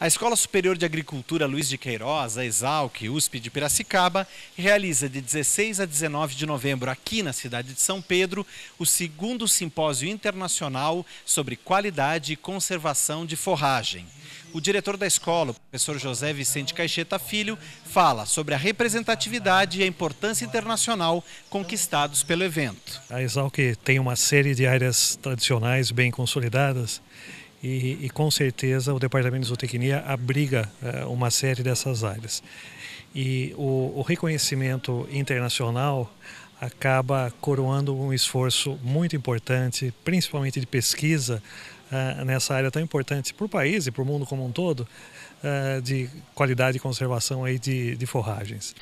A Escola Superior de Agricultura Luiz de Queiroz, a Exalc, USP de Piracicaba, realiza de 16 a 19 de novembro, aqui na cidade de São Pedro, o segundo simpósio internacional sobre qualidade e conservação de forragem. O diretor da escola, o professor José Vicente Caixeta Filho, fala sobre a representatividade e a importância internacional conquistados pelo evento. A Exalc tem uma série de áreas tradicionais bem consolidadas e, e com certeza o Departamento de Zootecnia abriga uh, uma série dessas áreas. E o, o reconhecimento internacional acaba coroando um esforço muito importante, principalmente de pesquisa, uh, nessa área tão importante para o país e para o mundo como um todo, uh, de qualidade e conservação aí de, de forragens.